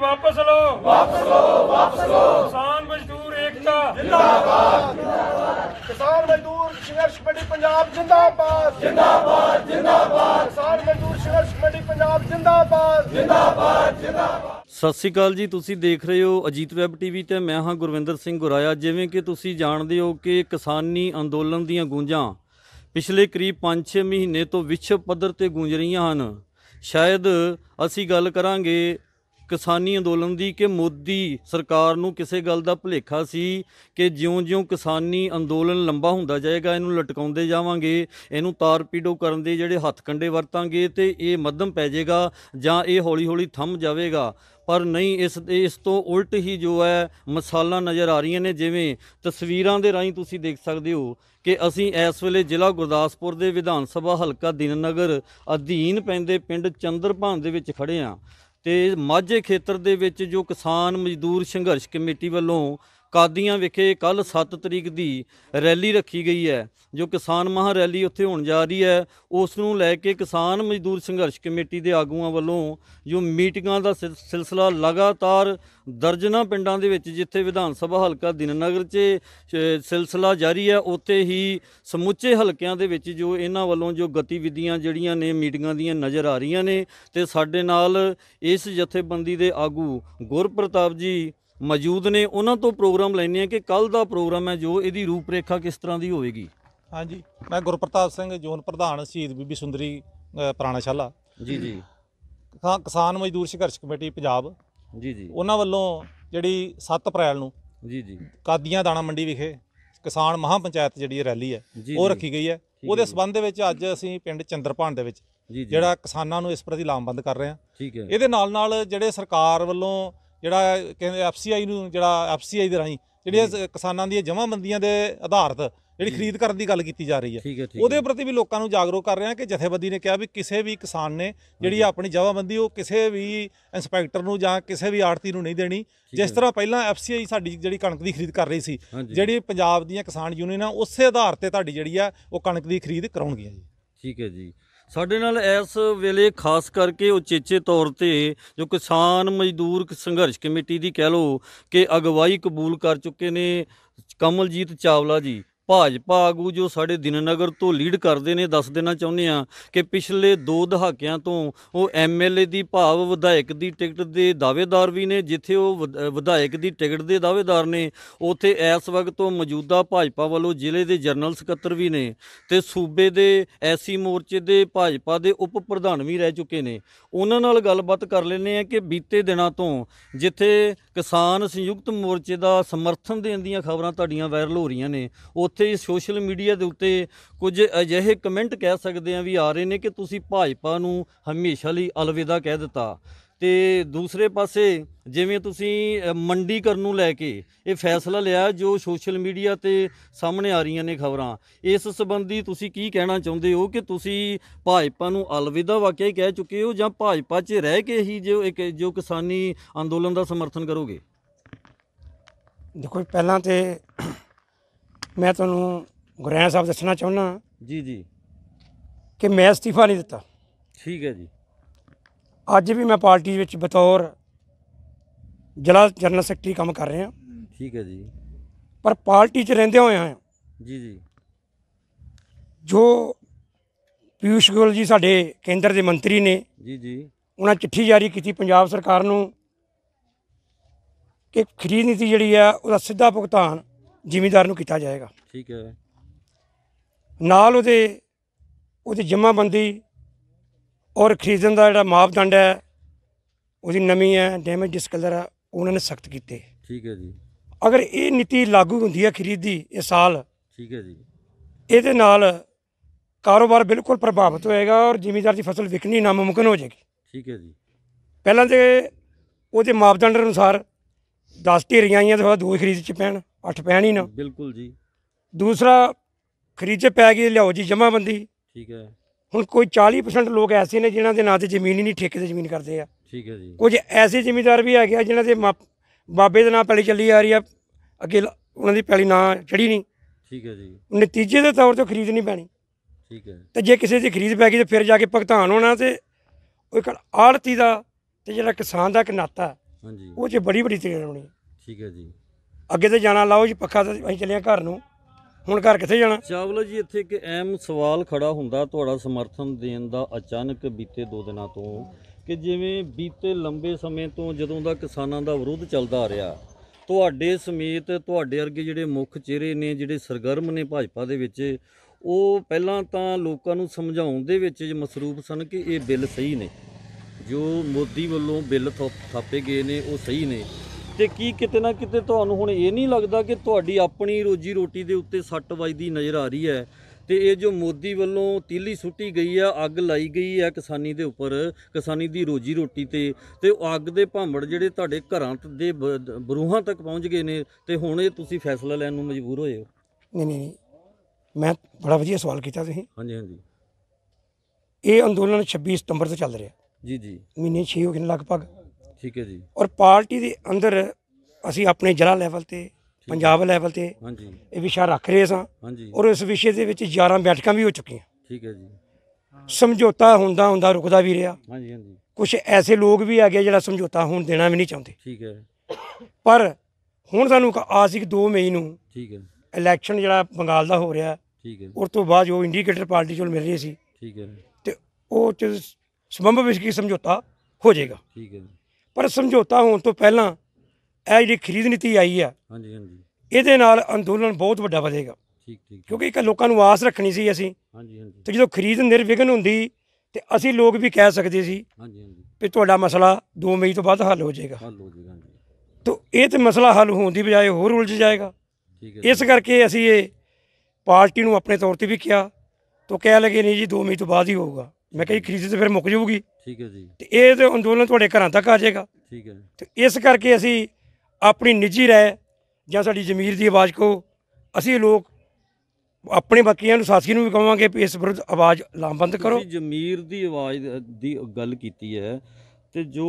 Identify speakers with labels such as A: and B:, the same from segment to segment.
A: ਵਾਪਸ ਲੋ ਵਾਪਸ ਲੋ ਵਾਪਸ ਲੋ ਕਿਸਾਨ ਮਜ਼ਦੂਰ ਏਕਤਾ ਜਿੰਦਾਬਾਦ ਜਿੰਦਾਬਾਦ ਕਿਸਾਨ ਮਜ਼ਦੂਰ ਸੰਘਰਸ਼ ਕਮੇਟੀ ਪੰਜਾਬ ਜਿੰਦਾਬਾਦ ਜਿੰਦਾਬਾਦ
B: ਜਿੰਦਾਬਾਦ ਕਿਸਾਨ ਮਜ਼ਦੂਰ ਸੰਘਰਸ਼ ਕਮੇਟੀ ਪੰਜਾਬ ਜਿੰਦਾਬਾਦ ਜਿੰਦਾਬਾਦ
C: ਜਿੰਦਾਬਾਦ
D: ਸਤਿ ਸ਼੍ਰੀ ਅਕਾਲ ਜੀ ਤੁਸੀਂ ਦੇਖ ਰਹੇ ਹੋ ਅਜੀਤ ਵੈਬ ਟੀਵੀ ਤੇ ਮੈਂ ਹਾਂ ਗੁਰਵਿੰਦਰ ਸਿੰਘ ਗੁਰਾਇਆ ਜਿਵੇਂ ਕਿ ਤੁਸੀਂ ਜਾਣਦੇ ਹੋ ਕਿ ਕਿਸਾਨੀ ਅੰਦੋਲਨ ਦੀਆਂ ਗੂੰਜਾਂ ਪਿਛਲੇ ਕਰੀਬ 5-6 ਮਹੀਨੇ ਤੋਂ ਵਿਸ਼ਵ ਪੱਧਰ ਤੇ ਗੂੰਜ ਰਹੀਆਂ ਹਨ ਸ਼ਾਇਦ ਅਸੀਂ ਗੱਲ ਕਰਾਂਗੇ ਕਿਸਾਨੀ ਅੰਦੋਲਨ ਦੀ ਕਿ ਮੋਦੀ ਸਰਕਾਰ ਨੂੰ ਕਿਸੇ ਗੱਲ ਦਾ ਭੁਲੇਖਾ ਸੀ ਕਿ ਜਿਉਂ-ਜਿਉਂ ਕਿਸਾਨੀ ਅੰਦੋਲਨ ਲੰਬਾ ਹੁੰਦਾ ਜਾਏਗਾ ਇਹਨੂੰ ਲਟਕਾਉਂਦੇ ਜਾਵਾਂਗੇ ਇਹਨੂੰ ਤਾਰਪੀਡੋ ਕਰਨ ਦੇ ਜਿਹੜੇ ਹੱਥ ਕੰਡੇ ਵਰਤਾਂਗੇ ਤੇ ਇਹ ਮੱਧਮ ਪੈ ਜਾਏਗਾ ਜਾਂ ਇਹ ਹੌਲੀ-ਹੌਲੀ ਥੰਮ ਜਾਵੇਗਾ ਪਰ ਨਹੀਂ ਇਸ ਇਸ ਤੋਂ ਉਲਟ ਹੀ ਜੋ ਹੈ ਮਸਾਲਾ ਨਜ਼ਰ ਆ ਰਹੀਆਂ ਨੇ ਜਿਵੇਂ ਤਸਵੀਰਾਂ ਦੇ ਰਾਹੀਂ ਤੁਸੀਂ ਦੇਖ ਸਕਦੇ ਹੋ ਕਿ ਅਸੀਂ ਇਸ ਵੇਲੇ ਜ਼ਿਲ੍ਹਾ ਗੁਰਦਾਸਪੁਰ ਦੇ ਵਿਧਾਨ ਸਭਾ ਹਲਕਾ ਦਿਨਨਗਰ ਅਧੀਨ ਪੈਂਦੇ ਪਿੰਡ ਚੰਦਰਪਾਨ ਦੇ ਵਿੱਚ ਖੜੇ ਆਂ ਤੇ ਮਾਝੇ ਖੇਤਰ ਦੇ ਵਿੱਚ ਜੋ ਕਿਸਾਨ ਮਜ਼ਦੂਰ ਸੰਘਰਸ਼ ਕਮੇਟੀ ਵੱਲੋਂ ਕਾਦੀਆਂ ਵਿਖੇ ਕੱਲ 7 ਤਰੀਕ ਦੀ ਰੈਲੀ ਰੱਖੀ ਗਈ ਹੈ ਜੋ ਕਿਸਾਨ ਮਹਾ ਰੈਲੀ ਉੱਥੇ ਹੋਣ ਜਾ ਰਹੀ ਹੈ ਉਸ ਨੂੰ ਲੈ ਕੇ ਕਿਸਾਨ ਮਜ਼ਦੂਰ ਸੰਘਰਸ਼ ਕਮੇਟੀ ਦੇ ਆਗੂਆਂ ਵੱਲੋਂ ਜੋ ਮੀਟਿੰਗਾਂ ਦਾ ਸਿਲਸਿਲਾ ਲਗਾਤਾਰ ਦਰਜਨਾ ਪਿੰਡਾਂ ਦੇ ਵਿੱਚ ਜਿੱਥੇ ਵਿਧਾਨ ਸਭਾ ਹਲਕਾ ਦਿਨਨਗਰ 'ਚ ਸਿਲਸਿਲਾ ਜਾਰੀ ਹੈ ਉੱਥੇ ਹੀ ਸਮੁੱਚੇ ਹਲਕਿਆਂ ਦੇ ਵਿੱਚ ਜੋ ਇਹਨਾਂ ਵੱਲੋਂ ਜੋ ਗਤੀਵਿਧੀਆਂ ਜਿਹੜੀਆਂ ਨੇ ਮੀਟਿੰਗਾਂ ਦੀਆਂ ਨਜ਼ਰ ਆ ਰਹੀਆਂ ਨੇ ਤੇ ਸਾਡੇ ਨਾਲ ਇਸ ਜਥੇਬੰਦੀ ਦੇ ਆਗੂ ਗੁਰਪ੍ਰਤਾਪ ਜੀ ਮੌਜੂਦ ਨੇ ਉਹਨਾਂ ਤੋਂ ਪ੍ਰੋਗਰਾਮ ਲੈਣੇ ਆ ਕਿ ਕੱਲ ਦਾ ਪ੍ਰੋਗਰਾਮ ਹੈ ਜੋ ਇਹਦੀ ਰੂਪਰੇਖਾ ਕਿਸ ਤਰ੍ਹਾਂ ਦੀ ਹੋਵੇਗੀ
C: ਹਾਂਜੀ ਮੈਂ ਗੁਰਪ੍ਰਤਾਪ ਸਿੰਘ ਜੋਨ ਪ੍ਰਧਾਨ ਸ਼ਹੀਦ ਬੀਬੀ ਸੁੰਦਰੀ ਪ੍ਰਾਣਾਸ਼ਾਲਾ ਜੀ ਜੀ ਕਿਸਾਨ ਮਜ਼ਦੂਰ ਸੰਘਰਸ਼ ਕਮੇਟੀ ਪੰਜਾਬ ਜੀ ਜੀ ਉਹਨਾਂ ਵੱਲੋਂ ਜਿਹੜੀ 7 ਅਪ੍ਰੈਲ ਨੂੰ ਜੀ ਜੀ ਕਾਦੀਆਂ ਦਾਣਾ ਮੰਡੀ ਵਿਖੇ ਕਿਸਾਨ ਮਹਾ ਪੰਚਾਇਤ ਜਿਹੜੀ ਰੈਲੀ ਹੈ ਉਹ ਰੱਖੀ ਗਈ ਹੈ ਉਹਦੇ ਸਬੰਧ ਦੇ ਵਿੱਚ ਅੱਜ ਅਸੀਂ ਪਿੰਡ ਚੰਦਰਪਾਣ ਦੇ ਵਿੱਚ ਜਿਹੜਾ ਕਿਸਾਨਾਂ ਨੂੰ ਇਸ ਪ੍ਰਤੀ ਲਾਮਬੰਦ ਕਰ ਰਹੇ ਆ ਠੀਕ ਹੈ ਇਹਦੇ ਨਾਲ ਨਾਲ ਜਿਹੜੇ ਸਰਕਾਰ ਵੱਲੋਂ ਜਿਹੜਾ ਕਹਿੰਦੇ ਐਫਸੀਆਈ ਨੂੰ ਜਿਹੜਾ ਐਫਸੀਆਈ ਦੇ ਰਾਹੀਂ ਜਿਹੜੀਆਂ ਕਿਸਾਨਾਂ ਦੀਆਂ ਜਮ੍ਹਾਂਬੰਦੀਆਂ ਦੇ ਆਧਾਰਤ ਜਿਹੜੀ ਖਰੀਦ ਕਰਨ ਦੀ ਗੱਲ ਕੀਤੀ ਜਾ ਰਹੀ ਹੈ ਉਹਦੇ ਪ੍ਰਤੀ ਵੀ ਲੋਕਾਂ ਨੂੰ ਜਾਗਰੂਕ ਕਰ ਰਹੇ ਹਾਂ ਕਿ ਜਥੇਬੰਦੀ ਨੇ ਕਿਹਾ ਵੀ ਕਿਸੇ ਵੀ ਕਿਸਾਨ ਨੇ ਜਿਹੜੀ ਆਪਣੀ ਜਮ੍ਹਾਂਬੰਦੀ ਉਹ ਕਿਸੇ ਵੀ ਇਨਸਪੈਕਟਰ ਨੂੰ ਜਾਂ ਕਿਸੇ ਵੀ ਆੜਤੀ ਨੂੰ ਨਹੀਂ ਦੇਣੀ ਜਿਸ ਤਰ੍ਹਾਂ ਪਹਿਲਾਂ ਐਫਸੀਆਈ ਸਾਡੀ ਜਿਹੜੀ ਕਣਕ ਦੀ ਖਰੀਦ ਕਰ ਰਹੀ ਸੀ ਜਿਹੜੀ ਪੰਜਾਬ ਦੀਆਂ ਕਿਸਾਨ ਯੂਨੀਅਨਾਂ ਉਸੇ ਆਧਾਰ ਤੇ ਤੁਹਾਡੀ ਜਿਹੜੀ ਆ ਉਹ ਕਣਕ ਦੀ ਖਰੀਦ ਕਰਾਉਣਗੀਆਂ ਜੀ
D: ਠੀਕ ਹੈ ਜੀ ਸਾਡੇ ਨਾਲ ਇਸ ਵੇਲੇ ਖਾਸ ਕਰਕੇ ਉਚੇਚੇ ਤੌਰ ਤੇ ਜੋ ਕਿਸਾਨ ਮਜ਼ਦੂਰ ਸੰਘਰਸ਼ ਕਮੇਟੀ ਦੀ ਕਹਿ ਲੋ ਕਿ ਅਗਵਾਈ ਕਬੂਲ ਕਰ ਚੁੱਕੇ ਨੇ ਕਮਲਜੀਤ ਚਾਵਲਾ ਜੀ ਭਾਜਪਾ ਆਗੂ ਜੋ ਸਾਡੇ ਦਿਨਨਗਰ ਤੋਂ ਲੀਡ ਕਰਦੇ ਨੇ ਦੱਸ ਦੇਣਾ ਚਾਹੁੰਦੇ ਆ ਕਿ ਪਿਛਲੇ 2 ਦਹਾਕਿਆਂ ਤੋਂ ਉਹ ਐਮਐਲਏ ਦੀ ਭਾਵ ਵਿਧਾਇਕ ਦੀ ਟਿਕਟ ਦੇ ਦਾਅਵੇਦਾਰ ਵੀ ਨੇ ਜਿੱਥੇ ਉਹ ਵਿਧਾਇਕ ਦੀ ਟਿਕਟ ਦੇ ਦਾਅਵੇਦਾਰ ਨੇ ਉਥੇ ਇਸ ਵਕਤ ਤੋਂ ਮੌਜੂਦਾ ਭਾਜਪਾ ਵੱਲੋਂ ਜ਼ਿਲ੍ਹੇ ਦੇ ਜਨਰਲ ਸਕੱਤਰ ਵੀ ਨੇ ਤੇ ਸੂਬੇ ਦੇ ਐਸੀ ਮੋਰਚੇ ਦੇ ਭਾਜਪਾ ਦੇ ਉਪ ਪ੍ਰਧਾਨ ਵੀ ਰਹਿ ਚੁੱਕੇ ਨੇ ਉਹਨਾਂ ਨਾਲ ਗੱਲਬਾਤ ਕਰ ਲੈਨੇ ਆ ਕਿ ਬੀਤੇ ਦਿਨਾਂ ਤੋਂ ਜਿੱਥੇ ਕਿਸਾਨ ਸੰਯੁਕਤ ਮੋਰਚੇ ਦਾ ਸਮਰਥਨ ਦੇਣ ਦੀਆਂ ਖਬਰਾਂ ਤੁਹਾਡੀਆਂ ਵਾਇਰਲ ਹੋ ਰਹੀਆਂ ਨੇ ਉਹ ਜਿੱਥੇ ਸੋਸ਼ਲ ਮੀਡੀਆ ਦੇ ਉੱਤੇ ਕੁਝ ਅਜਿਹੇ ਕਮੈਂਟ ਕਹਿ ਸਕਦੇ ਆ ਵੀ ਆ ਰਹੇ ਨੇ ਕਿ ਤੁਸੀਂ ਭਾਜਪਾ ਨੂੰ ਹਮੇਸ਼ਾ ਲਈ ਅਲਵਿਦਾ ਕਹਿ ਦਿੱਤਾ ਤੇ ਦੂਸਰੇ ਪਾਸੇ ਜਿਵੇਂ ਤੁਸੀਂ ਮੰਡੀਕਰਨ ਨੂੰ ਲੈ ਕੇ ਇਹ ਫੈਸਲਾ ਲਿਆ ਜੋ ਸੋਸ਼ਲ ਮੀਡੀਆ ਤੇ ਸਾਹਮਣੇ ਆ ਰਹੀਆਂ ਨੇ ਖਬਰਾਂ ਇਸ ਸੰਬੰਧੀ ਤੁਸੀਂ ਕੀ ਕਹਿਣਾ ਚਾਹੁੰਦੇ ਹੋ ਕਿ ਤੁਸੀਂ ਭਾਜਪਾ ਨੂੰ ਅਲਵਿਦਾ ਵਾਕਿਆ ਹੀ ਕਹਿ ਚੁੱਕੇ ਹੋ ਜਾਂ ਭਾਜਪਾ 'ਚ ਰਹਿ ਕੇ ਹੀ ਜੋ ਇੱਕ ਜੋ ਕਿਸਾਨੀ ਅੰਦੋਲਨ ਦਾ ਸਮਰਥਨ ਕਰੋਗੇ
A: ਦੇਖੋ ਪਹਿਲਾਂ ਤੇ ਮੈਂ ਤੁਹਾਨੂੰ ਗੁਰੈਣ ਸਾਹਿਬ ਦੱਸਣਾ ਚਾਹੁੰਦਾ ਜੀ ਜੀ ਕਿ ਮੈਂ ਅਸਤੀਫਾ ਨਹੀਂ ਦਿੱਤਾ ਠੀਕ ਹੈ ਜੀ ਅੱਜ ਵੀ ਮੈਂ ਪਾਰਟੀ ਵਿੱਚ ਬਤੌਰ ਜ਼ਿਲ੍ਹਾ ਜਨਰਲ ਸੈਕਟਰੀ ਕੰਮ ਕਰ ਰਿਹਾ ਠੀਕ ਹੈ ਜੀ ਪਰ ਪਾਰਟੀ 'ਚ ਰਹਿੰਦੇ ਹੋਏ ਆ ਜੀ ਜੀ ਜੋ ਪਿਊਸ਼ ਗੋਲ ਜੀ ਸਾਡੇ ਕੇਂਦਰ ਦੇ ਮੰਤਰੀ ਨੇ ਜੀ ਜੀ ਉਹਨਾਂ ਚਿੱਠੀ ਜਾਰੀ ਕੀਤੀ ਪੰਜਾਬ ਸਰਕਾਰ ਨੂੰ ਕਿ ਖਰੀਦ ਨੀਤੀ ਜਿਹੜੀ ਆ ਉਹਦਾ ਸਿੱਧਾ ਭੁਗਤਾਨ ਜ਼ਿੰਮੇਦਾਰ ਨੂੰ ਕੀਤਾ ਜਾਏਗਾ ਠੀਕ ਹੈ ਨਾਲ ਉਹਦੇ ਉਹਦੀ ਜਮ੍ਹਾਂਬੰਦੀ ਔਰ ਖਰੀਦਣ ਦਾ ਜਿਹੜਾ ਮਾਪਦੰਡ ਹੈ ਉਹਦੀ ਨਮੀ ਹੈ ਡੈਮੇਜ ਡਿਸਕਲਰ ਹੈ ਉਹਨਾਂ ਨੇ ਸਖਤ ਕੀਤੇ ਠੀਕ ਹੈ ਜੀ ਅਗਰ ਇਹ ਨੀਤੀ ਲਾਗੂ ਹੁੰਦੀ ਹੈ ਖਰੀਦ ਦੀ ਇਸ ਸਾਲ ਠੀਕ ਹੈ ਜੀ ਇਹਦੇ ਨਾਲ ਕਾਰੋਬਾਰ ਬਿਲਕੁਲ ਪ੍ਰਭਾਵਿਤ ਹੋਏਗਾ ਔਰ ਜ਼ਿੰਮੇਦਾਰ ਦੀ ਫਸਲ ਵਿਕਣੀ ਨਾ ਮੁਮਕਨ ਹੋ ਜਾਏਗੀ ਠੀਕ ਹੈ ਜੀ ਪਹਿਲਾਂ ਤੇ ਉਹਦੇ ਮਾਪਦੰਡ ਅਨੁਸਾਰ 10 ਢੇਰੀਆਂ ਆਈਆਂ ਤੇ ਫਿਰ ਦੋ ਖਰੀਦ ਚ ਪੈਣ ਅੱਠ ਪੈਣੀ ਨਾ ਬਿਲਕੁਲ ਜੀ ਦੂਸਰਾ ਖਰੀਚੇ ਪੈ ਗਈ ਲਿਆਓ ਜੀ ਜਮਾਬੰਦੀ ਠੀਕ ਹੈ ਹੁਣ ਕੋਈ 40% ਲੋਕ ਐਸੇ ਨੇ ਜਿਨ੍ਹਾਂ ਦੇ ਨਾਂ ਤੇ ਜ਼ਮੀਨ ਹੀ ਨਹੀਂ ਠੇਕੇ ਤੇ ਜ਼ਮੀਨ ਕਰਦੇ ਆ ਠੀਕ ਹੈ ਜੀ ਕੁਝ ਐਸੇ ਜ਼ਿਮੀਂਦਾਰ ਵੀ ਆ ਗਿਆ ਜਿਨ੍ਹਾਂ ਦੇ ਬਾਬੇ ਦੇ ਨਾਂ ਪਹਿਲੇ ਚੱਲੀ ਆ ਰਹੀ ਆ ਅੱਗੇ ਉਹਨਾਂ ਦੀ ਪਹਿਲੀ ਨਾਂ ਚੜੀ ਨਹੀਂ ਠੀਕ ਹੈ ਜੀ ਨਤੀਜੇ ਦੇ ਤੌਰ ਤੇ ਖਰੀਦ ਨਹੀਂ ਪੈਣੀ ਠੀਕ ਹੈ ਤੇ ਜੇ ਕਿਸੇ ਦੀ ਖਰੀਦ ਪੈ ਗਈ ਤੇ ਫਿਰ ਜਾ ਕੇ ਭੁਗਤਾਨ ਹੋਣਾ ਤੇ ਉਹ ਇੱਕ ਆੜਤੀ ਦਾ ਤੇ ਜਿਹੜਾ ਕਿਸਾਨ ਦਾ ਇੱਕ ਨਾਤਾ
D: ਹਾਂਜੀ ਉਹ 'ਚ ਬੜੀ ਬੜੀ ਤੇੜ ਹੋਣੀ ਠੀਕ ਹੈ ਜੀ
A: ਅੱਗੇ ਤੇ ਜਾਣਾ ਲਾਓ ਜੀ ਪੱਖਾ ਤੇ ਅਸੀਂ ਚੱਲੇ ਘਰ ਨੂੰ
D: ਹੁਣ ਘਰ ਕਿੱਥੇ ਜਾਣਾ ਚਾਵਲਾ ਜੀ ਇੱਥੇ ਇੱਕ ਅਹਿਮ ਸਵਾਲ ਖੜਾ ਹੁੰਦਾ ਤੁਹਾਡਾ ਸਮਰਥਨ ਦੇਣ ਦਾ ਅਚਾਨਕ ਬੀਤੇ ਦੋ ਦਿਨਾਂ ਤੋਂ ਕਿ ਜਿਵੇਂ ਬੀਤੇ ਲੰਬੇ ਸਮੇਂ ਤੋਂ ਜਦੋਂ ਦਾ ਕਿਸਾਨਾਂ ਦਾ ਵਿਰੋਧ ਚੱਲਦਾ ਆ ਰਿਹਾ ਤੁਹਾਡੇ ਸਮੇਤ ਤੁਹਾਡੇ ਵਰਗੇ ਜਿਹੜੇ ਮੁੱਖ ਚਿਹਰੇ ਨੇ ਜਿਹੜੇ ਸਰਗਰਮ ਨੇ ਭਾਜਪਾ ਦੇ ਵਿੱਚ ਉਹ ਪਹਿਲਾਂ ਤਾਂ ਲੋਕਾਂ ਨੂੰ ਸਮਝਾਉਣ ਦੇ ਵਿੱਚ ਮਸਰੂਫ ਸਨ ਕਿ ਇਹ ਬਿੱਲ ਸਹੀ ਨੇ ਜੋ ਮੋਦੀ ਵੱਲੋਂ ਬਿੱਲ ਥਾਪੇ ਗਏ ਨੇ ਉਹ ਸਹੀ ਨੇ ਤੇ ਕੀ ਕਿਤੇ ਨਾ ਕਿਤੇ ਤੁਹਾਨੂੰ ਹੁਣ ਇਹ ਨਹੀਂ ਲੱਗਦਾ ਕਿ ਤੁਹਾਡੀ ਆਪਣੀ ਰੋਜੀ ਰੋਟੀ ਦੇ ਉੱਤੇ ਸੱਟ ਵੱਜਦੀ ਨਜ਼ਰ ਆ ਰਹੀ ਹੈ ਤੇ ਇਹ ਜੋ ਮੋਦੀ ਵੱਲੋਂ ਤੀਲੀ ਸੁੱਟੀ ਗਈ ਆ ਅੱਗ ਲਾਈ ਗਈ ਆ ਕਿਸਾਨੀ ਦੇ ਉੱਪਰ ਕਿਸਾਨੀ ਦੀ ਰੋਜੀ ਰੋਟੀ ਤੇ ਤੇ ਅੱਗ ਦੇ ਭਾਂਬੜ ਜਿਹੜੇ ਤੁਹਾਡੇ ਘਰਾਂ ਦੇ ਬਰੂਹਾਂ ਤੱਕ ਪਹੁੰਚ ਗਏ ਨੇ ਤੇ ਹੁਣ ਇਹ ਤੁਸੀਂ ਫੈਸਲਾ ਲੈਣ ਨੂੰ ਮਜਬੂਰ ਹੋਏ ਹੋ
A: ਨਹੀਂ ਨਹੀਂ ਨਹੀਂ ਮੈਂ ਬੜਾ ਵਧੀਆ ਸਵਾਲ ਕੀਤਾ ਤੁਸੀਂ ਹਾਂਜੀ ਹਾਂਜੀ ਇਹ ਅੰਦੋਲਨ 26 ਸਤੰਬਰ ਤੋਂ ਚੱਲ ਰਿਹਾ ਜੀ ਜੀ ਮਹੀਨੇ 6 ਹੋ ਗਏ ਲਗਭਗ ਠੀਕ ਹੈ ਜੀ ਔਰ ਪਾਰਟੀ ਦੇ ਅੰਦਰ ਅਸੀਂ ਆਪਣੇ ਜ਼ਿਲ੍ਹਾ ਲੈਵਲ ਤੇ ਪੰਜਾਬ ਲੈਵਲ ਤੇ ਹਾਂਜੀ ਇਹ ਵਿਸ਼ਾ ਰੱਖ ਰਹੇ ਸਾਂ ਹਾਂਜੀ ਔਰ ਇਸ ਵਿਸ਼ੇ ਦੇ ਵਿੱਚ 11 ਬੈਠਕਾਂ ਵੀ ਹੋ ਚੁੱਕੀਆਂ ਠੀਕ ਹੈ ਜੀ ਸਮਝੌਤਾ ਹੁੰਦਾ ਹੁੰਦਾ ਰੁਕਦਾ ਵੀ ਰਿਹਾ ਹਾਂਜੀ ਹਾਂਜੀ ਕੁਝ ਐਸੇ ਲੋਕ ਵੀ ਆ ਗਏ ਜਿਹੜਾ ਸਮਝੌਤਾ ਹੁਣ ਦੇਣਾ ਵੀ ਨਹੀਂ ਚਾਹੁੰਦੇ ਠੀਕ ਹੈ ਪਰ ਹੁਣ ਸਾਨੂੰ ਆਸਿਕ 2 ਮਈ ਨੂੰ ਠੀਕ ਹੈ ਇਲੈਕਸ਼ਨ ਜਿਹੜਾ ਬੰਗਾਲ ਦਾ ਹੋ ਰਿਹਾ ਠੀਕ ਹੈ ਔਰ ਤੋਂ ਬਾਅਦ ਜੋ ਇੰਡੀਕੇਟਰ ਪਾਰਟੀ ਚੋਂ ਮਿਲ ਰਹੀ ਸੀ ਠੀਕ ਹੈ ਤੇ ਉਹ ਚ ਸੰਬੰਧ ਵਿੱਚ ਕੀ ਸਮਝੌਤਾ ਹੋ ਜਾਏਗਾ ਠੀਕ ਹੈ ਪਰ ਸਮਝੌਤਾ ਹੋਣ ਤੋਂ ਪਹਿਲਾਂ ਇਹ ਜਿਹੜੀ ਖਰੀਦ ਨੀਤੀ ਆਈ ਆ ਹਾਂਜੀ ਹਾਂਜੀ ਇਹਦੇ ਨਾਲ ਅੰਦੋਲਨ ਬਹੁਤ ਵੱਡਾ ਵਧੇਗਾ ਠੀਕ ਠੀਕ ਕਿਉਂਕਿ ਇੱਕ ਲੋਕਾਂ ਨੂੰ ਆਸ ਰੱਖਣੀ ਸੀ ਅਸੀਂ ਹਾਂਜੀ ਹਾਂਜੀ ਤੇ ਜਦੋਂ ਖਰੀਦ ਨਿਰਵਿਘਨ ਹੁੰਦੀ ਤੇ ਅਸੀਂ ਲੋਕ ਵੀ ਕਹਿ ਸਕਦੇ ਸੀ ਹਾਂਜੀ ਹਾਂਜੀ ਵੀ ਤੁਹਾਡਾ ਮਸਲਾ 2 ਮਈ ਤੋਂ ਬਾਅਦ ਹੱਲ ਹੋ ਜਾਏਗਾ ਹੱਲ ਹੋ ਜਾਏਗਾ ਹਾਂਜੀ ਤਾਂ ਇਹ ਤੇ ਮਸਲਾ ਹੱਲ ਹੋਣ ਦੀ ਬਜਾਏ ਹੋਰ ਉਲਝ ਜਾਏਗਾ ਇਸ ਕਰਕੇ ਅਸੀਂ ਇਹ ਪਾਰਟੀ ਨੂੰ ਆਪਣੇ ਤੌਰ ਤੇ ਵੀ ਕਿਹਾ ਤੋਂ ਕਹਿ ਲਗੇ ਨਹੀਂ ਜੀ 2 ਮਈ ਤੋਂ ਬਾਅਦ ਹੀ ਹੋਊਗਾ ਮੈਂ ਕਹੀ ਖਰੀਦ ਤੇ ਫਿਰ ਮੁੱਕ ਜਾਊਗੀ ਠੀਕ ਹੈ ਜੀ ਤੇ ਇਹ ਤੇ ਅੰਦੋਲਨ ਤੁਹਾਡੇ ਘਰਾਂ ਤੱਕ ਆ ਜਾਏਗਾ ਠੀਕ ਹੈ ਜੀ ਤੇ ਇਸ ਕਰਕੇ ਅਸੀਂ ਆਪਣੀ ਨਿੱਜੀ ਰਾਇ ਜਾਂ ਸਾਡੀ ਜ਼ਮੀਰ ਦੀ ਆਵਾਜ਼ ਕੋ ਅਸੀਂ ਲੋਕ ਆਪਣੇ ਬਾਕੀਆਂ ਨੂੰ ਸਾਥੀ ਨੂੰ ਵੀ ਕਹਾਂਗੇ ਇਸ ਵਿਰੁੱਧ ਆਵਾਜ਼ ਲਾਂਬੰਦ ਕਰੋ ਜੀ
D: ਜ਼ਮੀਰ ਦੀ ਆਵਾਜ਼ ਦੀ ਗੱਲ ਕੀਤੀ ਹੈ ਤੇ ਜੋ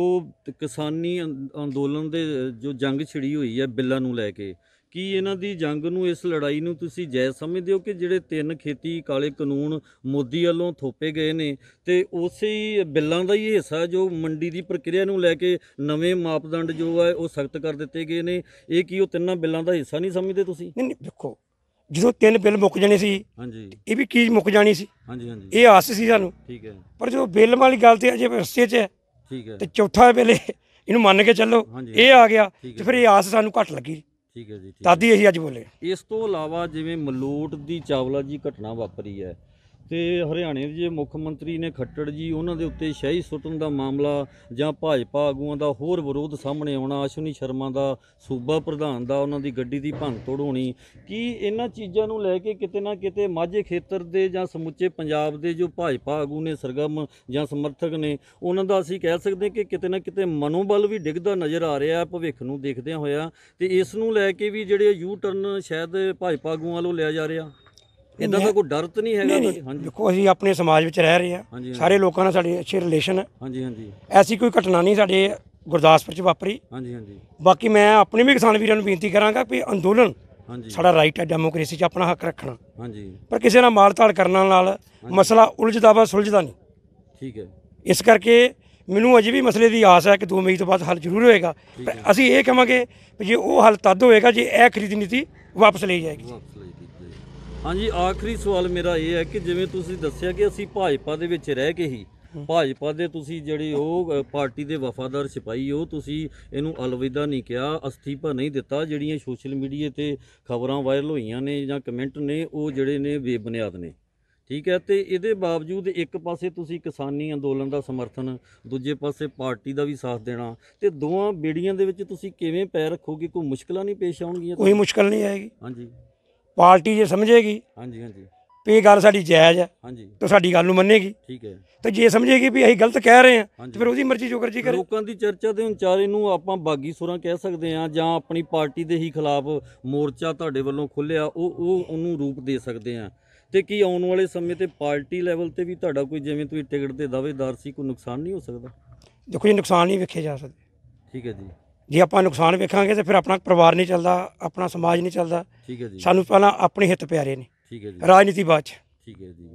D: ਕਿਸਾਨੀ ਅੰਦੋਲਨ ਦੇ ਜੋ ਜੰਗ ਛਿੜੀ ਹੋਈ ਹੈ ਬਿੱਲਾਂ ਨੂੰ ਲੈ ਕੇ ਕੀ ਇਹਨਾਂ ਦੀ ਜੰਗ ਨੂੰ ਇਸ ਲੜਾਈ ਨੂੰ ਤੁਸੀਂ ਜਾਇਜ਼ ਸਮਝਦੇ ਹੋ ਕਿ ਜਿਹੜੇ ਤਿੰਨ ਖੇਤੀ ਕਾਲੇ ਕਾਨੂੰਨ ਮੋਦੀ ਵੱਲੋਂ ਥੋਪੇ ਗਏ ਨੇ ਤੇ ਉਸੇ ਹੀ ਬਿੱਲਾਂ ਦਾ ਹੀ ਹਿੱਸਾ ਜੋ ਮੰਡੀ ਦੀ ਪ੍ਰਕਿਰਿਆ ਨੂੰ ਲੈ ਕੇ ਨਵੇਂ ਮਾਪਦੰਡ ਜੋ ਹੈ ਉਹ ਸਖਤ ਕਰ ਦਿੱਤੇ ਗਏ ਨੇ ਇਹ ਕੀ ਉਹ ਤਿੰਨਾਂ ਬਿੱਲਾਂ ਦਾ ਹਿੱਸਾ ਨਹੀਂ ਸਮਝਦੇ ਤੁਸੀਂ ਨਹੀਂ ਨਹੀਂ ਦੇਖੋ
A: ਜਦੋਂ ਤਿੰਨ ਬਿੱਲ ਮੁੱਕ ਜਾਣੇ ਸੀ ਹਾਂਜੀ ਇਹ ਵੀ ਕੀ ਮੁੱਕ ਜਾਣੀ ਸੀ ਹਾਂਜੀ ਹਾਂਜੀ ਇਹ ਆਸ ਸੀ ਸਾਨੂੰ ਠੀਕ ਹੈ ਪਰ ਜਦੋਂ ਬਿੱਲ ਵਾਲੀ ਗੱਲ ਤੇ ਅਜੇ ਰਸਤੇ 'ਚ ਹੈ ਠੀਕ ਹੈ ਤੇ ਚੌਥਾ ਬਿੱਲ ਇਹਨੂੰ ਮੰਨ ਕੇ ਚੱਲੋ ਇਹ ਆ ਗਿਆ ਤੇ ਫਿਰ ਇਹ ਆਸ ਸਾਨੂੰ ਘੱਟ ਲੱਗੀ ਠੀਕ ਹੈ ਜੀ ਠੀਕ ਦਾਦੀ ਇਹੀ ਅੱਜ ਬੋਲੇ
D: ਇਸ ਤੋਂ ਇਲਾਵਾ ਜਿਵੇਂ ਮਲੂਟ ਦੀ ਚਾਵਲਾ ਜੀ ਘਟਨਾ ਵਾਪਰੀ ਹੈ ਤੇ ਹਰਿਆਣੇ ਦੇ ਮੁੱਖ ਮੰਤਰੀ ਨੇ ਖੱਟੜ ਜੀ ਉਹਨਾਂ ਦੇ ਉੱਤੇ ਸ਼ਹੀ ਸੁੱਟਣ ਦਾ ਮਾਮਲਾ ਜਾਂ ਭਾਜਪਾ ਆਗੂਆਂ ਦਾ ਹੋਰ ਵਿਰੋਧ ਸਾਹਮਣੇ ਆਉਣਾ ਅਸ਼ਵਨੀ ਸ਼ਰਮਾ ਦਾ ਸੂਬਾ ਪ੍ਰਧਾਨ ਦਾ ਉਹਨਾਂ ਦੀ ਗੱਡੀ ਦੀ ਤੋੜ ਹੋਣੀ ਕੀ ਇਹਨਾਂ ਚੀਜ਼ਾਂ ਨੂੰ ਲੈ ਕੇ ਕਿਤੇ ਨਾ ਕਿਤੇ ਮਾਝੇ ਖੇਤਰ ਦੇ ਜਾਂ ਸਮੁੱਚੇ ਪੰਜਾਬ ਦੇ ਜੋ ਭਾਜਪਾ ਆਗੂ ਨੇ ਸਰਗਮ ਜਾਂ ਸਮਰਥਕ ਨੇ ਉਹਨਾਂ ਦਾ ਅਸੀਂ ਕਹਿ ਸਕਦੇ ਕਿ ਕਿਤੇ ਨਾ ਕਿਤੇ ਮਨੋਬਲ ਵੀ ਡਿੱਗਦਾ ਨਜ਼ਰ ਆ ਰਿਹਾ ਭਵਿੱਖ ਨੂੰ ਦੇਖਦਿਆਂ ਹੋਇਆ ਤੇ ਇਸ ਨੂੰ ਲੈ ਕੇ ਵੀ ਜਿਹੜੇ ਯੂ ਟਰਨ ਸ਼ਾਇਦ ਭਾਜਪਾ ਆਗੂਆਂ ਵੱਲੋਂ ਲਿਆ ਜਾ ਰਿਹਾ ਇਦਾਂ ਦਾ ਕੋਈ ਡਰ ਤਾਂ ਨਹੀਂ ਹੈਗਾ ਹਾਂਜੀ ਦੇਖੋ ਅਸੀਂ ਆਪਣੇ ਸਮਾਜ ਵਿੱਚ ਰਹਿ ਰਹੇ ਹਾਂ ਸਾਰੇ
A: ਲੋਕਾਂ ਨਾਲ ਸਾਡੇ ਅੱਛੇ ਰਿਲੇਸ਼ਨ ਹੈ ਹਾਂਜੀ ਹਾਂਜੀ ਐਸੀ ਕੋਈ ਘਟਨਾ ਨਹੀਂ ਸਾਡੇ ਗੁਰਦਾਸਪੁਰ ਚ ਵਾਪਰੀ ਹਾਂਜੀ ਹਾਂਜੀ ਬਾਕੀ ਮੈਂ ਆਪਣੇ ਵੀ ਕਿਸਾਨ ਵੀਰਾਂ ਨੂੰ ਬੇਨਤੀ ਕਰਾਂਗਾ ਕਿ ਅੰਦੋਲਨ ਸਾਡਾ ਰਾਈਟ ਹੈ ਡੈਮੋਕ੍ਰੇਸੀ 'ਚ ਆਪਣਾ ਹੱਕ ਰੱਖਣਾ ਹਾਂਜੀ ਪਰ ਕਿਸੇ ਨਾਲ ਮਾਰ-ਤਾੜ ਕਰਨ ਨਾਲ ਮਸਲਾ ਉਲਝਦਾ ਵਾ ਸੁਲਝਦਾ ਨਹੀਂ ਠੀਕ ਹੈ ਇਸ ਕਰਕੇ ਮੈਨੂੰ ਅਜੇ ਵੀ ਮਸਲੇ ਦੀ ਆਸ ਹੈ ਕਿ 2 ਮਈ ਤੋਂ ਬਾਅਦ ਹੱਲ ਜ਼ਰੂਰ ਹੋਏਗਾ ਅਸੀਂ ਇਹ ਕਹਾਂਗੇ ਕਿ ਜੇ ਉਹ ਹੱਲ ਤਦ ਹੋਏਗਾ ਜੇ ਇਹ ਖਰੀਦ ਨੀਤੀ ਵਾਪਸ ਲਈ ਜਾਏਗੀ ਵਾਪਸ ਲਈ ਜਾਏਗੀ
D: ਹਾਂਜੀ ਆਖਰੀ ਸਵਾਲ ਮੇਰਾ ਇਹ ਹੈ ਕਿ ਜਿਵੇਂ ਤੁਸੀਂ ਦੱਸਿਆ ਕਿ ਅਸੀਂ ਭਾਜਪਾ ਦੇ ਵਿੱਚ ਰਹਿ ਕੇ ਹੀ ਭਾਜਪਾ ਦੇ ਤੁਸੀਂ ਜਿਹੜੇ ਉਹ ਪਾਰਟੀ ਦੇ ਵਫਾਦਾਰ ਸਿਪਾਹੀ ਹੋ ਤੁਸੀਂ ਇਹਨੂੰ ਅਲਵਿਦਾ ਨਹੀਂ ਕਿਹਾ ਅਸਤੀਫਾ ਨਹੀਂ ਦਿੱਤਾ ਜਿਹੜੀਆਂ ਸੋਸ਼ਲ ਮੀਡੀਆ ਤੇ ਖਬਰਾਂ ਵਾਇਰਲ ਹੋਈਆਂ ਨੇ ਜਾਂ ਕਮੈਂਟ ਨੇ ਉਹ ਜਿਹੜੇ ਨੇ ਬੇਬੁਨਿਆਦ ਨੇ ਠੀਕ ਹੈ ਤੇ ਇਹਦੇ ਬਾਵਜੂਦ ਇੱਕ ਪਾਸੇ ਤੁਸੀਂ ਕਿਸਾਨੀ ਅੰਦੋਲਨ ਦਾ ਸਮਰਥਨ ਦੂਜੇ ਪਾਸੇ ਪਾਰਟੀ ਦਾ ਵੀ ਸਾਥ ਦੇਣਾ ਤੇ ਦੋਵਾਂ ਬੇੜੀਆਂ ਦੇ ਵਿੱਚ ਤੁਸੀਂ ਕਿਵੇਂ ਪੈਰ ਰੱਖੋਗੇ ਕੋਈ ਮੁਸ਼ਕਲਾਂ ਨਹੀਂ ਪੇਸ਼ ਆਉਣਗੀਆਂ ਕੋਈ ਮੁਸ਼ਕਲ ਨਹੀਂ ਆਏਗੀ ਹਾਂਜੀ
A: ਪਾਰਟੀ ਜੇ ਸਮਝੇਗੀ ਹਾਂਜੀ ਹਾਂਜੀ ਵੀ ਇਹ ਗੱਲ ਸਾਡੀ ਜਾਇਜ਼ ਹੈ ਹਾਂਜੀ ਤੇ ਸਾਡੀ ਗੱਲ ਨੂੰ ਮੰਨੇਗੀ ਠੀਕ ਹੈ ਤੇ ਜੇ ਸਮਝੇਗੀ ਵੀ ਅਸੀਂ ਗਲਤ ਕਹਿ ਰਹੇ ਹਾਂ ਤੇ ਫਿਰ ਉਹਦੀ ਮਰਜ਼ੀ ਜੋ ਜੀ ਕਰੇ
D: ਲੋਕਾਂ ਦੀ ਚਰਚਾ ਦੇ ਵਿਚਾਰੇ ਨੂੰ ਆਪਾਂ ਬਾਗੀ ਸੁਰਾਂ ਕਹਿ ਸਕਦੇ ਹਾਂ ਜਾਂ ਆਪਣੀ ਪਾਰਟੀ ਦੇ ਹੀ ਖਿਲਾਫ ਮੋਰਚਾ ਤੁਹਾਡੇ ਵੱਲੋਂ ਖੁੱਲਿਆ ਉਹ ਉਹ ਉਹਨੂੰ ਰੂਪ ਦੇ ਸਕਦੇ ਹਾਂ ਤੇ ਕੀ ਆਉਣ ਵਾਲੇ ਸਮੇਂ ਤੇ ਪਾਰਟੀ ਲੈਵਲ ਤੇ ਵੀ ਤੁਹਾਡਾ ਕੋਈ ਜਿਵੇਂ ਤੁਸੀਂ ਟਿਕਟ ਦੇ ਦਾਅਵੇਦਾਰ ਸੀ ਕੋਈ ਨੁਕਸਾਨ ਨਹੀਂ ਹੋ ਸਕਦਾ
A: ਦੇਖੋ ਜੀ ਨੁਕਸਾਨ ਨਹੀਂ ਵੇਖੇ ਜਾ ਸਕਦੇ ਠੀਕ ਹੈ ਜੀ ਜੇ ਆਪਾਂ ਨੁਕਸਾਨ ਵੇਖਾਂਗੇ ਤੇ ਫਿਰ ਆਪਣਾ ਪਰਿਵਾਰ ਨਹੀਂ ਚੱਲਦਾ ਆਪਣਾ ਸਮਾਜ ਨਹੀਂ ਚੱਲਦਾ ਠੀਕ ਹੈ ਜੀ ਸਾਨੂੰ ਪਹਿਲਾਂ ਆਪਣੇ ਹਿੱਤ ਪਿਆਰੇ ਨੇ ਠੀਕ ਹੈ ਜੀ ਰਾਜਨੀਤੀ ਬਾਅਦ ਚ ਠੀਕ ਹੈ ਜੀ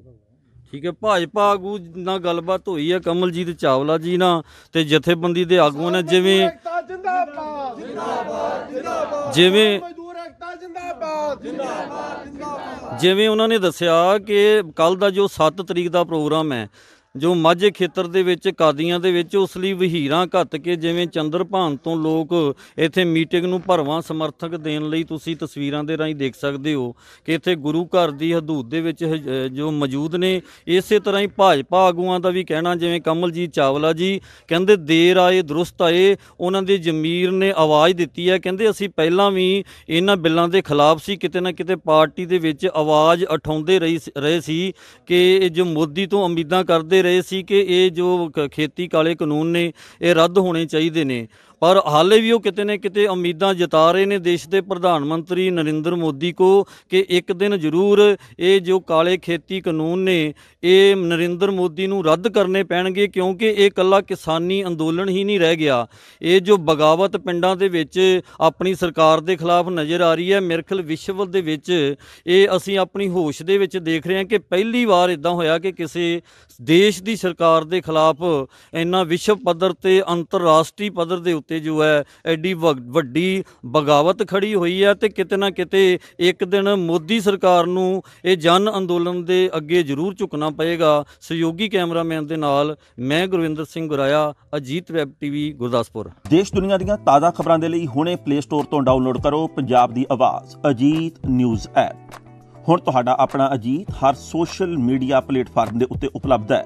D: ਠੀਕ ਹੈ ਭਾਜਪਾ ਆਗੂ ਨਾਲ ਗੱਲਬਾਤ ਹੋਈ ਹੈ ਕਮਲਜੀਤ ਚਾਵਲਾ ਜੀ ਨਾਲ ਤੇ ਜਥੇਬੰਦੀ ਦੇ ਆਗੂਆਂ ਨੇ ਜਿਵੇਂ ਜਿੰਦਾਬਾਦ ਜਿੰਦਾਬਾਦ ਜਿਵੇਂ ਜਿਵੇਂ ਉਹਨਾਂ ਨੇ ਦੱਸਿਆ ਕਿ ਕੱਲ ਦਾ ਜੋ 7 ਤਰੀਕ ਦਾ ਪ੍ਰੋਗਰਾਮ ਹੈ ਜੋ ਮਾਝੇ ਖੇਤਰ ਦੇ ਵਿੱਚ ਕਾਦੀਆਂ ਦੇ ਵਿੱਚ ਉਸ ਲਈ ਵਹੀਰਾਂ ਘੱਤ ਕੇ ਜਿਵੇਂ ਚੰਦਰਪਾਨ ਤੋਂ ਲੋਕ ਇੱਥੇ ਮੀਟਿੰਗ ਨੂੰ ਭਰਵਾਂ ਸਮਰਥਕ ਦੇਣ ਲਈ ਤੁਸੀਂ ਤਸਵੀਰਾਂ ਦੇ ਰਾਹੀਂ ਦੇਖ ਸਕਦੇ ਹੋ ਕਿ ਇੱਥੇ ਗੁਰੂ ਘਰ ਦੀ ਹਦੂਦ ਦੇ ਵਿੱਚ ਜੋ ਮੌਜੂਦ ਨੇ ਇਸੇ ਤਰ੍ਹਾਂ ਹੀ ਭਾਜਪਾ ਆਗੂਆਂ ਦਾ ਵੀ ਕਹਿਣਾ ਜਿਵੇਂ ਕਮਲਜੀਤ ਚਾਵਲਾ ਜੀ ਕਹਿੰਦੇ ਦੇਰ ਆਏ ਦਰੁਸਤ ਆਏ ਉਹਨਾਂ ਦੇ ਜ਼ਮੀਰ ਨੇ ਆਵਾਜ਼ ਦਿੱਤੀ ਹੈ ਕਹਿੰਦੇ ਅਸੀਂ ਪਹਿਲਾਂ ਵੀ ਇਹਨਾਂ ਬਿੱਲਾਂ ਦੇ ਖਿਲਾਫ ਸੀ ਕਿਤੇ ਨਾ ਕਿਤੇ ਪਾਰਟੀ ਦੇ ਵਿੱਚ ਆਵਾਜ਼ ਉਠਾਉਂਦੇ ਰਹੇ ਸੀ ਕਿ ਜੋ ਮੋਦੀ ਤੋਂ ਉਮੀਦਾਂ ਕਰਦੇ ਰਹੇ ਸੀ ਕਿ ਇਹ ਜੋ ਖੇਤੀ ਕਾਲੇ ਕਾਨੂੰਨ ਨੇ ਇਹ ਰੱਦ ਹੋਣੇ ਚਾਹੀਦੇ ਨੇ ਪਰ ਹਾਲੇ ਵੀ ਉਹ ਕਿਤੇ ਨੇ ਕਿਤੇ ਉਮੀਦਾਂ ਜਤਾ ਰਹੇ ਨੇ ਦੇਸ਼ ਦੇ ਪ੍ਰਧਾਨ ਮੰਤਰੀ ਨਰਿੰਦਰ ਮੋਦੀ ਕੋ ਕਿ ਇੱਕ ਦਿਨ ਜ਼ਰੂਰ ਇਹ ਜੋ ਕਾਲੇ ਖੇਤੀ ਕਾਨੂੰਨ ਨੇ ਇਹ ਨਰਿੰਦਰ ਮੋਦੀ ਨੂੰ ਰੱਦ ਕਰਨੇ ਪੈਣਗੇ ਕਿਉਂਕਿ ਇਹ ਕੱਲਾ ਕਿਸਾਨੀ ਅੰਦੋਲਨ ਹੀ ਨਹੀਂ ਰਹਿ ਗਿਆ ਇਹ ਜੋ ਬਗਾਵਤ ਪਿੰਡਾਂ ਦੇ ਵਿੱਚ ਆਪਣੀ ਸਰਕਾਰ ਦੇ ਖਿਲਾਫ ਨਜ਼ਰ ਆ ਰਹੀ ਹੈ ਮਿਰਖਲ ਵਿਸ਼ਵ ਦੇ ਵਿੱਚ ਇਹ ਅਸੀਂ ਆਪਣੀ ਹੋਸ਼ ਦੇ ਵਿੱਚ ਦੇਖ ਰਹੇ ਹਾਂ ਕਿ ਪਹਿਲੀ ਵਾਰ ਇਦਾਂ ਹੋਇਆ ਕਿ ਕਿਸੇ ਦੇਸ਼ ਦੀ ਸਰਕਾਰ ਦੇ ਖਿਲਾਫ ਇੰਨਾ ਵਿਸ਼ਵ ਪੱਧਰ ਤੇ ਅੰਤਰਰਾਸ਼ਟਰੀ ਪੱਧਰ ਦੇ ਉੱਤੇ ਜੋ ਹੈ ਐਡੀ ਵੱਡੀ ਬਗਾਵਤ ਖੜੀ ਹੋਈ ਹੈ ਤੇ ਕਿਤੇ ਨਾ ਕਿਤੇ ਇੱਕ ਦਿਨ ਮੋਦੀ ਸਰਕਾਰ ਨੂੰ ਇਹ ਜਨ ਅੰਦੋਲਨ ਦੇ ਅੱਗੇ ਜ਼ਰੂਰ ਝੁਕਣਾ ਪਏਗਾ ਸਹਿਯੋਗੀ ਕੈਮਰਾਮੈਨ ਦੇ ਨਾਲ ਮੈਂ ਗੁਰਵਿੰਦਰ ਸਿੰਘ ਗੁਰਾਇਆ ਅਜੀਤ ਵੈਬ ਟੀਵੀ ਗੁਰਦਾਸਪੁਰ ਦੇਸ਼ ਦੁਨੀਆ ਦੀਆਂ
B: ਤਾਜ਼ਾ ਖਬਰਾਂ ਦੇ ਲਈ ਹੁਣੇ ਪਲੇ ਸਟੋਰ ਤੋਂ ਡਾਊਨਲੋਡ ਕਰੋ ਪੰਜਾਬ ਦੀ ਆਵਾਜ਼ ਅਜੀਤ ਨਿਊਜ਼ ਐਪ ਹੁਣ ਤੁਹਾਡਾ ਆਪਣਾ ਅਜੀਤ ਹਰ ਸੋਸ਼ਲ ਮੀਡੀਆ ਪਲੇਟਫਾਰਮ ਦੇ ਉੱਤੇ ਉਪਲਬਧ ਹੈ